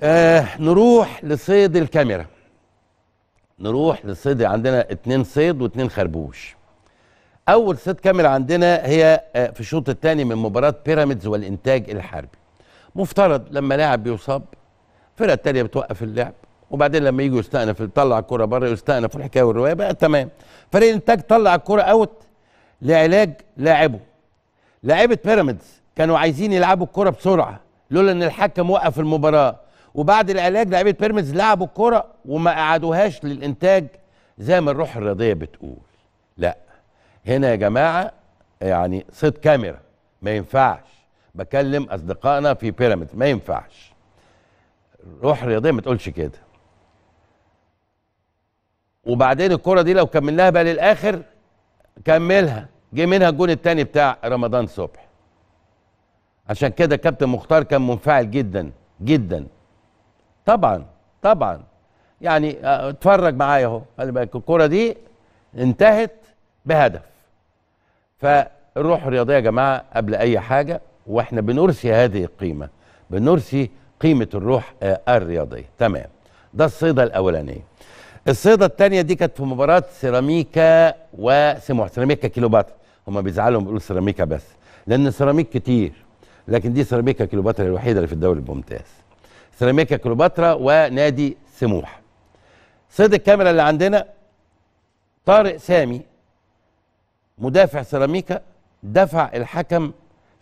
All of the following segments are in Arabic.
آه نروح لصيد الكاميرا نروح للصيد عندنا اتنين صيد واتنين خربوش اول صيد كاميرا عندنا هي آه، في الشوط الثاني من مباراه بيراميدز والانتاج الحربي مفترض لما لاعب بيصاب الفرقه التانيه بتوقف اللعب وبعدين لما يجوا يستأنف يطلع الكرة بره يستأنف الحكاية والرواية بقى تمام فريق الانتاج طلع الكرة اوت لعلاج لاعبه لاعيبة بيراميدز كانوا عايزين يلعبوا الكرة بسرعة لولا ان الحكم وقف المباراة وبعد العلاج لعيبه بيراميدز لعبوا الكره وما قعدوهاش للانتاج زي ما الروح الرياضيه بتقول لا هنا يا جماعه يعني صيد كاميرا ما ينفعش بكلم اصدقائنا في بيراميدز ما ينفعش روح رياضيه ما تقولش كده وبعدين الكره دي لو كملناها بقى للاخر كملها جه منها الجون الثاني بتاع رمضان صبحي عشان كده كابتن مختار كان منفعل جدا جدا طبعا طبعا يعني آه، اتفرج معايا اهو خلي بالك الكوره دي انتهت بهدف فالروح الرياضيه يا جماعه قبل اي حاجه واحنا بنرسي هذه القيمه بنرسي قيمه الروح آه، الرياضيه تمام ده الصيده الاولانيه الصيده الثانيه دي كانت في مباراه سيراميكا وسموح سيراميكا كيلوباتر هم بيزعلوا بيقولوا سيراميكا بس لان سيراميك كتير لكن دي سيراميكا كيلوباتر الوحيده اللي في الدوري الممتاز سيراميكا كليوباترا ونادي سموح صيد الكاميرا اللي عندنا طارق سامي مدافع سيراميكا دفع الحكم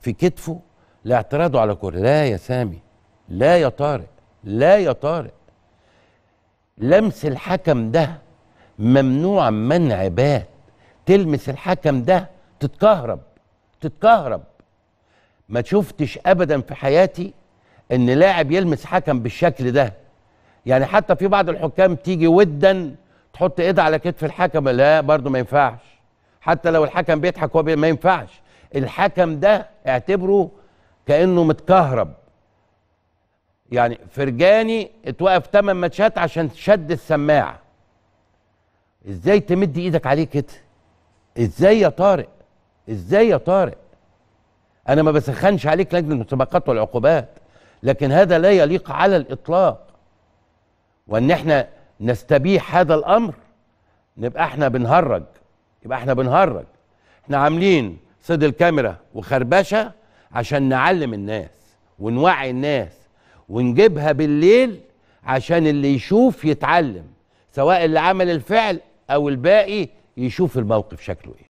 في كتفه لاعتراضه على كوره لا يا سامي لا يا طارق لا يا طارق لمس الحكم ده ممنوع منع بات تلمس الحكم ده تتكهرب تتكهرب ما شفتش ابدا في حياتي ان لاعب يلمس حكم بالشكل ده يعني حتى في بعض الحكام تيجي ودا تحط ايدها على كتف الحكم لا برضه ما ينفعش حتى لو الحكم بيضحك هو ما ينفعش الحكم ده اعتبره كانه متكهرب يعني فرجاني اتوقف 8 ماتشات عشان شد السماعه ازاي تمد ايدك عليه كده ازاي يا طارق ازاي يا طارق انا ما بسخنش عليك لجنه المسابقات والعقوبات لكن هذا لا يليق على الاطلاق وان احنا نستبيح هذا الامر نبقى احنا بنهرج يبقى احنا بنهرج احنا عاملين صيد الكاميرا وخربشه عشان نعلم الناس ونوعي الناس ونجيبها بالليل عشان اللي يشوف يتعلم سواء اللي عمل الفعل او الباقي يشوف الموقف شكله ايه